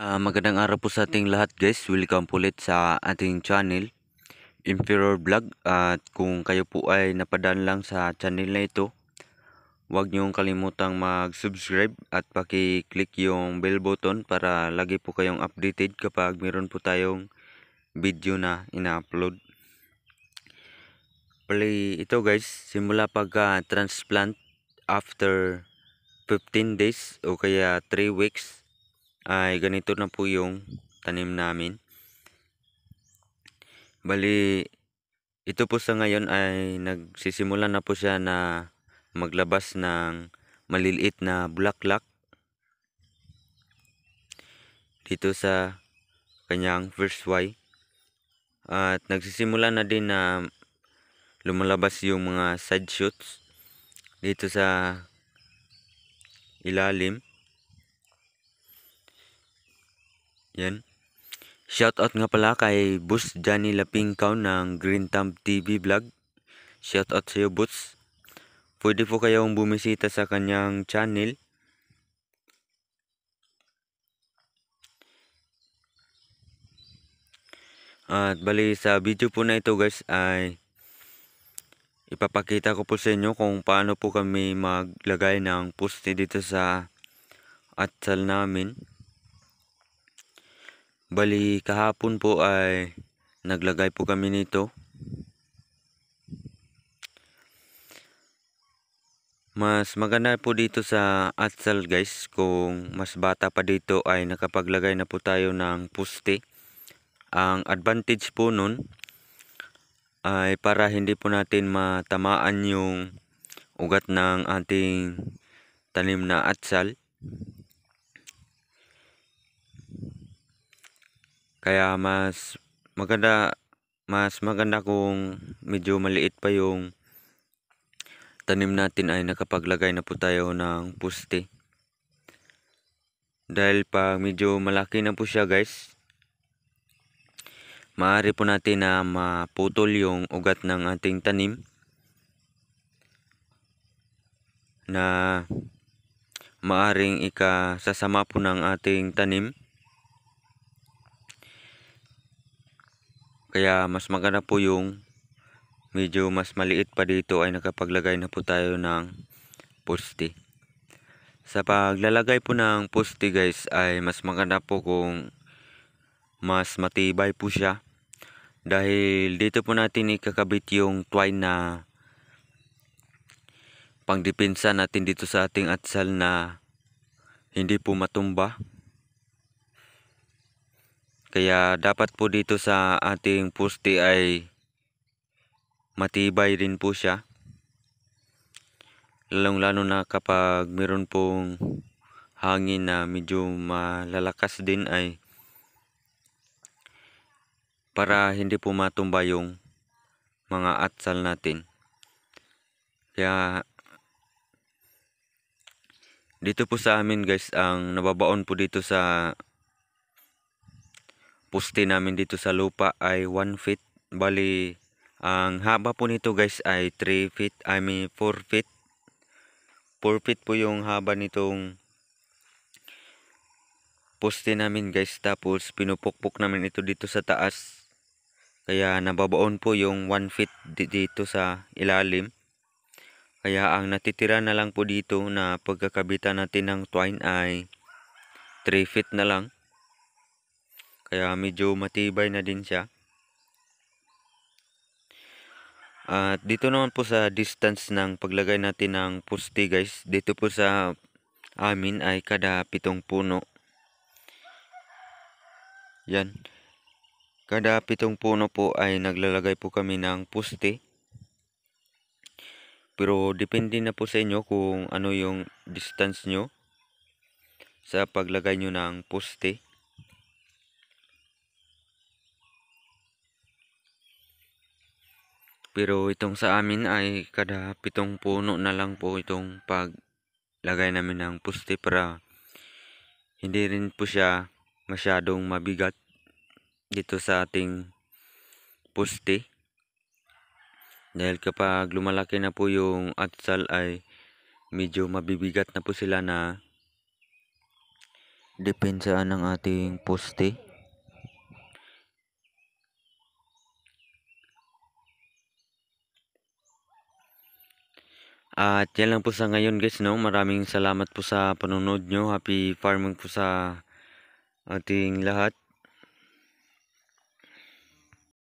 Uh, magandang araw po sa ating lahat guys. Welcome po ulit sa ating channel Emperor Vlog. At kung kayo po ay napadaan lang sa channel na ito, huwag niyong kalimutang mag-subscribe at paki-click yung bell button para lagi po kayong updated kapag meron po tayong video na ina-upload. Pali ito guys, simula pagka-transplant after 15 days o kaya 3 weeks ay ganito na po yung tanim namin. Bali, ito po sa ngayon ay nagsisimula na po siya na maglabas ng maliliit na bulaklak dito sa kanyang first Y. At nagsisimula na din na lumalabas yung mga side shoots dito sa ilalim. Yan. Shoutout nga pala kay Boots Johnny Lapingkaw ng Green Thumb TV Vlog. Shoutout sa iyo, Boots. Pwede po kayong bumisita sa kanyang channel. At bali sa video po na ito guys ay ipapakita ko po sa inyo kung paano po kami maglagay ng poste dito sa atsal namin. Bali kahapon po ay naglagay po kami nito. Mas maganda po dito sa atsal guys kung mas bata pa dito ay nakapaglagay na po tayo ng puste. Ang advantage po nun ay para hindi po natin matamaan yung ugat ng ating tanim na atsal. Kaya mas maganda mas maganda kung medyo maliit pa yung tanim natin ay nakapaglagay na po tayo ng puste. Dahil pa medyo malaki na po siya guys, Maari po natin na maputol yung ugat ng ating tanim na maaring ikasasama po ng ating tanim Kaya mas maganda po yung medyo mas maliit pa dito ay nakapaglagay na po tayo ng poste. Sa paglalagay po ng poste guys ay mas maganda po kung mas matibay po siya. Dahil dito po natin ikakabit yung twine na pangdepensa natin dito sa ating atsal na hindi po matumba. Kaya dapat po dito sa ating poste ay matibay rin po siya. Lalong lalo na kapag meron pong hangin na medyo malalakas din ay para hindi po matumba yung mga atsal natin. Kaya dito po sa amin guys ang nababaon po dito sa poste namin dito sa lupa ay 1 feet. Bali, ang haba po nito guys ay 3 feet, I mean 4 feet. 4 feet po yung haba nitong poste namin guys. Tapos pinupukpok namin ito dito sa taas. Kaya nababaon po yung 1 feet dito sa ilalim. Kaya ang natitira na lang po dito na pagkakabitan natin ng twine ay 3 feet na lang. Kaya medyo matibay na din siya. At dito naman po sa distance ng paglagay natin ng poste guys. Dito po sa amin ay kada pitong puno. Yan. Kada pitong puno po ay naglalagay po kami ng poste. Pero depende na po sa inyo kung ano yung distance nyo sa paglagay nyo ng poste. Pero itong sa amin ay kada pitong puno na lang po itong paglagay namin ng puste para hindi rin po siya masyadong mabigat dito sa ating puste. Dahil kapag lumalaki na po yung atsal ay medyo mabibigat na po sila na depensaan ng ating poste. At yan lang po sa ngayon guys no. Maraming salamat po sa panonood nyo. Happy farming po sa ating lahat.